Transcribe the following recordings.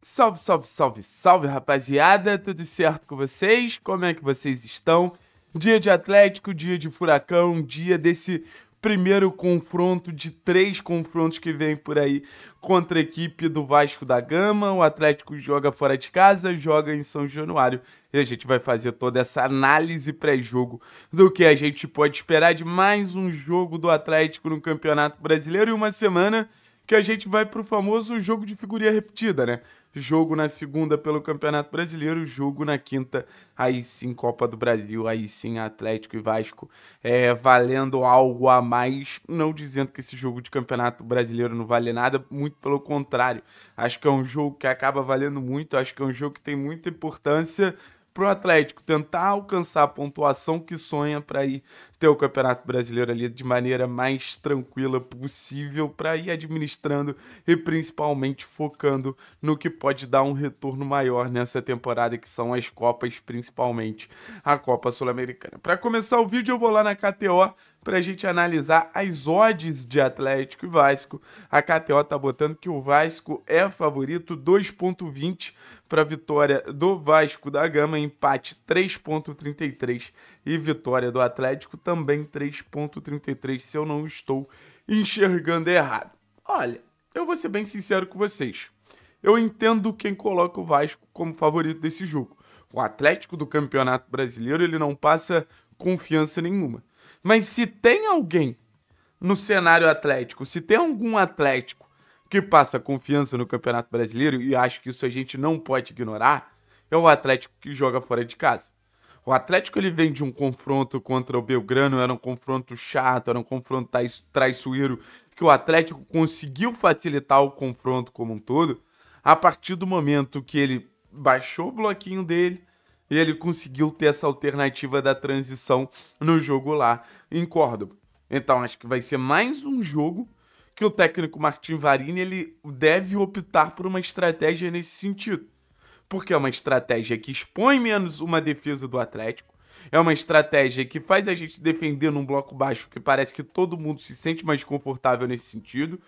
Salve, salve, salve, salve, rapaziada! Tudo certo com vocês? Como é que vocês estão? Dia de Atlético, dia de Furacão, dia desse primeiro confronto de três confrontos que vem por aí contra a equipe do Vasco da Gama. O Atlético joga fora de casa, joga em São Januário. E a gente vai fazer toda essa análise pré-jogo do que a gente pode esperar de mais um jogo do Atlético no Campeonato Brasileiro e uma semana que a gente vai pro famoso jogo de figurinha repetida, né? jogo na segunda pelo Campeonato Brasileiro, jogo na quinta, aí sim Copa do Brasil, aí sim Atlético e Vasco, é, valendo algo a mais, não dizendo que esse jogo de Campeonato Brasileiro não vale nada, muito pelo contrário, acho que é um jogo que acaba valendo muito, acho que é um jogo que tem muita importância para o Atlético tentar alcançar a pontuação que sonha para ir ter o Campeonato Brasileiro ali de maneira mais tranquila possível, para ir administrando e principalmente focando no que pode dar um retorno maior nessa temporada, que são as Copas, principalmente a Copa Sul-Americana. Para começar o vídeo, eu vou lá na KTO para a gente analisar as odds de Atlético e Vasco. A KTO tá botando que o Vasco é favorito 2.20 para vitória do Vasco da Gama, empate 3.33 e vitória do Atlético também 3.33, se eu não estou enxergando errado. Olha, eu vou ser bem sincero com vocês. Eu entendo quem coloca o Vasco como favorito desse jogo. O Atlético do Campeonato Brasileiro, ele não passa confiança nenhuma. Mas se tem alguém no cenário atlético, se tem algum atlético que passa confiança no Campeonato Brasileiro, e acho que isso a gente não pode ignorar, é o Atlético que joga fora de casa. O Atlético ele vem de um confronto contra o Belgrano, era um confronto chato, era um confronto traiçoeiro, que o Atlético conseguiu facilitar o confronto como um todo, a partir do momento que ele baixou o bloquinho dele, e ele conseguiu ter essa alternativa da transição no jogo lá em Córdoba. Então acho que vai ser mais um jogo que o técnico Martin Varini ele deve optar por uma estratégia nesse sentido. Porque é uma estratégia que expõe menos uma defesa do Atlético, é uma estratégia que faz a gente defender num bloco baixo, que parece que todo mundo se sente mais confortável nesse sentido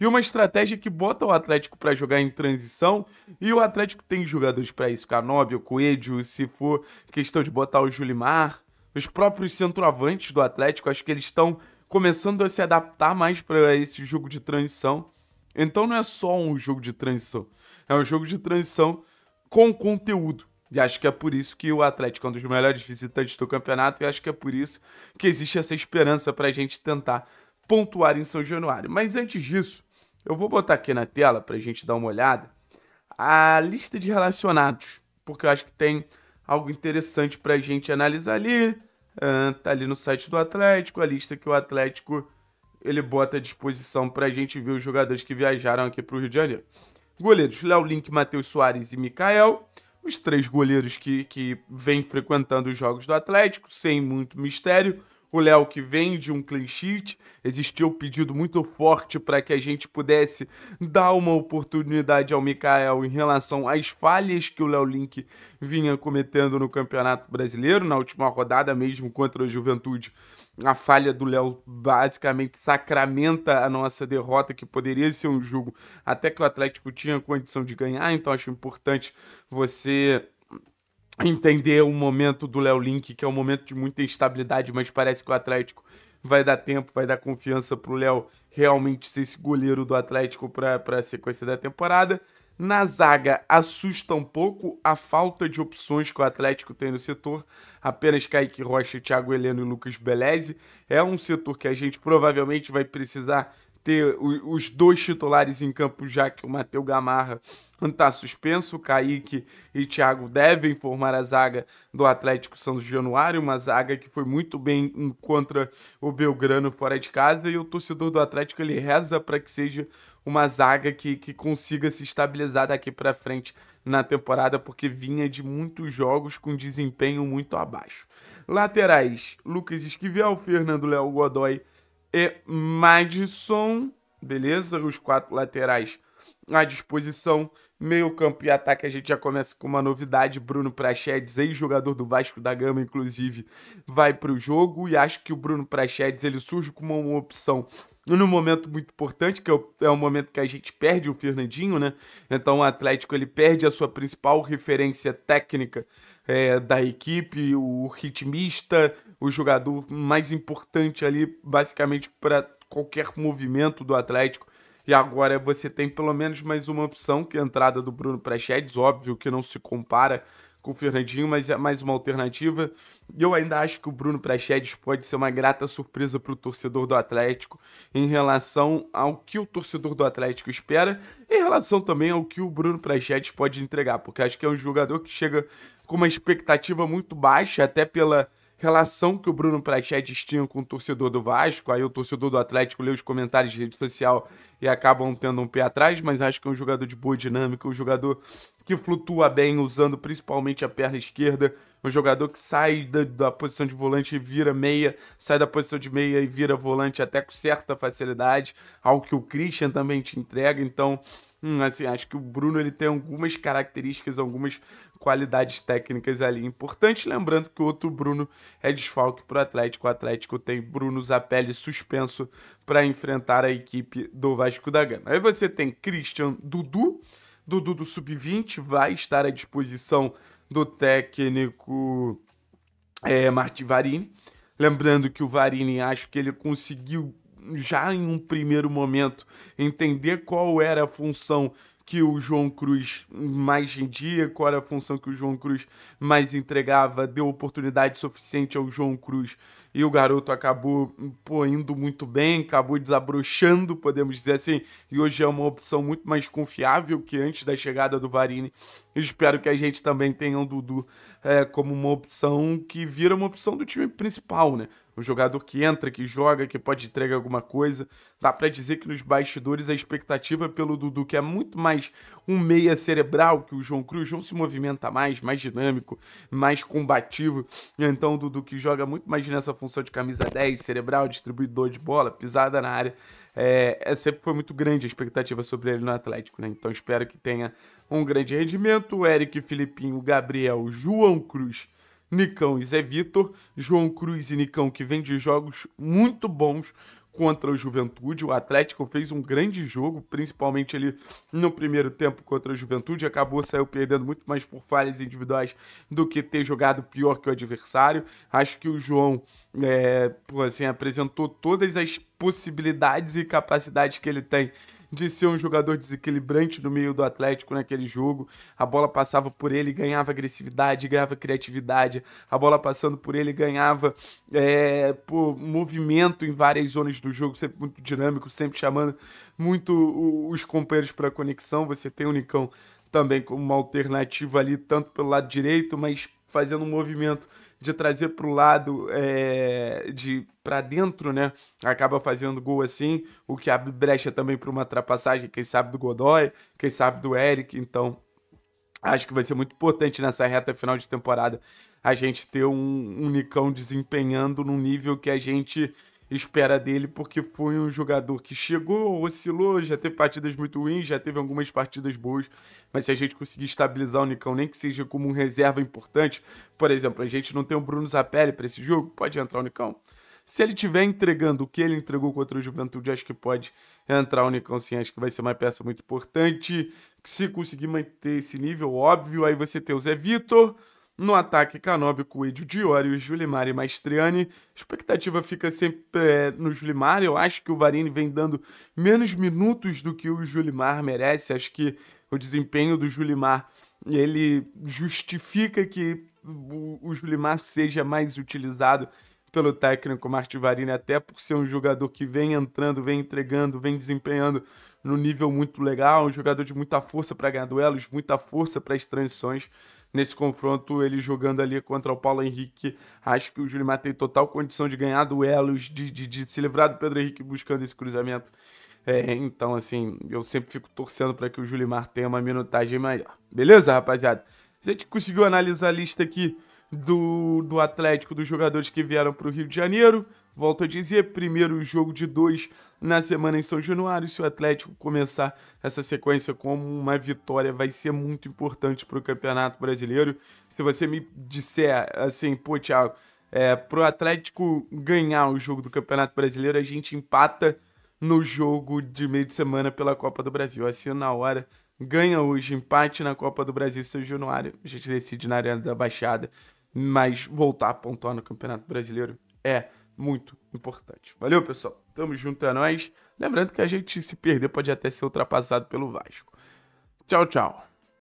e uma estratégia que bota o Atlético para jogar em transição. E o Atlético tem jogadores para isso, Canóbio, Coelho, se for questão de botar o Julimar, os próprios centroavantes do Atlético, acho que eles estão começando a se adaptar mais para esse jogo de transição. Então não é só um jogo de transição, é um jogo de transição com conteúdo. E acho que é por isso que o Atlético é um dos melhores visitantes do campeonato e acho que é por isso que existe essa esperança para a gente tentar pontuar em São Januário. Mas antes disso, eu vou botar aqui na tela para a gente dar uma olhada a lista de relacionados, porque eu acho que tem algo interessante para a gente analisar ali. Uh, tá ali no site do Atlético, a lista que o Atlético ele bota à disposição para a gente ver os jogadores que viajaram aqui para o Rio de Janeiro. Goleiros, Léo Link, Matheus Soares e Mikael. Os três goleiros que, que vêm frequentando os jogos do Atlético, sem muito mistério o Léo que vem de um clean sheet, existiu um pedido muito forte para que a gente pudesse dar uma oportunidade ao Mikael em relação às falhas que o Léo Link vinha cometendo no Campeonato Brasileiro, na última rodada mesmo contra a Juventude. A falha do Léo basicamente sacramenta a nossa derrota, que poderia ser um jogo até que o Atlético tinha condição de ganhar, então acho importante você entender o momento do Léo Link, que é um momento de muita instabilidade, mas parece que o Atlético vai dar tempo, vai dar confiança para o Léo realmente ser esse goleiro do Atlético para a sequência da temporada. Na zaga, assusta um pouco a falta de opções que o Atlético tem no setor. Apenas Kaique Rocha, Thiago Heleno e Lucas Beleze. É um setor que a gente provavelmente vai precisar ter os dois titulares em campo, já que o Matheus Gamarra está suspenso. Kaique e Thiago devem formar a zaga do Atlético Santos de Januário, uma zaga que foi muito bem contra o Belgrano fora de casa. E o torcedor do Atlético ele reza para que seja uma zaga que, que consiga se estabilizar daqui para frente na temporada, porque vinha de muitos jogos com desempenho muito abaixo. Laterais: Lucas Esquivel, Fernando Léo Godoy e Madison. Beleza? Os quatro laterais à disposição. Meio campo e ataque, a gente já começa com uma novidade. Bruno Prachedes, ex-jogador do Vasco da Gama, inclusive, vai para o jogo. E acho que o Bruno Prachedes ele surge como uma opção num momento muito importante, que é, é o momento que a gente perde o Fernandinho, né? Então o Atlético ele perde a sua principal referência técnica é, da equipe, o ritmista, o jogador mais importante ali, basicamente, para qualquer movimento do Atlético. E agora você tem pelo menos mais uma opção, que é a entrada do Bruno Prachedes, óbvio que não se compara com o Fernandinho, mas é mais uma alternativa. E eu ainda acho que o Bruno Prachedes pode ser uma grata surpresa para o torcedor do Atlético em relação ao que o torcedor do Atlético espera, em relação também ao que o Bruno Prachedes pode entregar, porque acho que é um jogador que chega com uma expectativa muito baixa, até pela relação que o Bruno Prachedes tinha com o torcedor do Vasco. Aí o torcedor do Atlético lê os comentários de rede social e acabam tendo um pé atrás, mas acho que é um jogador de boa dinâmica, um jogador que flutua bem, usando principalmente a perna esquerda. Um jogador que sai da, da posição de volante e vira meia, sai da posição de meia e vira volante até com certa facilidade, algo que o Christian também te entrega. Então, Hum, assim, acho que o Bruno ele tem algumas características, algumas qualidades técnicas ali importantes. Lembrando que o outro Bruno é desfalque para o Atlético. O Atlético tem Bruno Zapelli suspenso para enfrentar a equipe do Vasco da Gama. Aí você tem Christian Dudu, Dudu do Sub-20, vai estar à disposição do técnico é, eh, Marti Varini. Lembrando que o Varini, acho que ele conseguiu já em um primeiro momento, entender qual era a função que o João Cruz mais rendia, qual era a função que o João Cruz mais entregava, deu oportunidade suficiente ao João Cruz e o garoto acabou pô, indo muito bem, acabou desabrochando, podemos dizer assim, e hoje é uma opção muito mais confiável que antes da chegada do Varini. Espero que a gente também tenha o um Dudu é, como uma opção que vira uma opção do time principal, né? um jogador que entra, que joga, que pode entregar alguma coisa. Dá para dizer que nos bastidores a expectativa é pelo Dudu, que é muito mais um meia cerebral que o João Cruz, o João se movimenta mais, mais dinâmico, mais combativo. Então o Dudu que joga muito mais nessa função de camisa 10, cerebral, distribuidor de bola, pisada na área. É, é, sempre foi muito grande a expectativa sobre ele no Atlético, né? Então espero que tenha um grande rendimento. O Eric, o Filipinho, o Gabriel, o João Cruz Nicão e Zé Vitor, João Cruz e Nicão, que vem de jogos muito bons contra o Juventude. O Atlético fez um grande jogo, principalmente ali no primeiro tempo contra o Juventude. Acabou saiu perdendo muito mais por falhas individuais do que ter jogado pior que o adversário. Acho que o João é, assim, apresentou todas as possibilidades e capacidades que ele tem de ser um jogador desequilibrante no meio do Atlético naquele jogo. A bola passava por ele, ganhava agressividade, ganhava criatividade. A bola passando por ele ganhava é, por movimento em várias zonas do jogo, sempre muito dinâmico, sempre chamando muito os companheiros para conexão. Você tem o Nicão também como uma alternativa ali, tanto pelo lado direito, mas fazendo um movimento de trazer para o lado, é, de para dentro, né? Acaba fazendo gol assim, o que abre brecha também para uma ultrapassagem, quem sabe do Godoy, quem sabe do Eric. Então, acho que vai ser muito importante nessa reta final de temporada a gente ter um, um Nicão desempenhando num nível que a gente espera dele, porque foi um jogador que chegou, oscilou, já teve partidas muito ruins, já teve algumas partidas boas, mas se a gente conseguir estabilizar o Nicão, nem que seja como um reserva importante, por exemplo, a gente não tem o Bruno Zapelli para esse jogo, pode entrar o Nicão. Se ele tiver entregando o que ele entregou contra o Juventude, acho que pode entrar o Nicão sim, acho que vai ser uma peça muito importante. Se conseguir manter esse nível, óbvio, aí você tem o Zé Vitor, no ataque, Canóbio, Coelho, Diori, o Julimar e Maestriani. Expectativa fica sempre é, no Julimar. Eu acho que o Varini vem dando menos minutos do que o Julimar merece. Acho que o desempenho do Julimar ele justifica que o Julimar seja mais utilizado pelo técnico Marti Varini, até por ser um jogador que vem entrando, vem entregando, vem desempenhando no nível muito legal, um jogador de muita força para ganhar duelos, muita força para as transições nesse confronto, ele jogando ali contra o Paulo Henrique. Acho que o Júlio Matei tem total condição de ganhar duelos, de, de, de, se livrar do Pedro Henrique buscando esse cruzamento. É, então, assim, eu sempre fico torcendo para que o Mar tenha uma minutagem maior. Beleza, rapaziada? A gente conseguiu analisar a lista aqui do, do Atlético, dos jogadores que vieram para o Rio de Janeiro. Volto a dizer, primeiro jogo de dois na semana em São Januário. Se o Atlético começar essa sequência como uma vitória, vai ser muito importante para o Campeonato Brasileiro. Se você me disser assim, pô, Thiago, é, para o Atlético ganhar o jogo do Campeonato Brasileiro, a gente empata no jogo de meio de semana pela Copa do Brasil. Assim, na hora, ganha hoje, empate na Copa do Brasil São Januário. A gente decide na Arena da Baixada, mas voltar a pontuar no Campeonato Brasileiro é muito importante. Valeu, pessoal. Tamo junto, é nóis. Lembrando que a gente, se perder, pode até ser ultrapassado pelo Vasco. Tchau, tchau.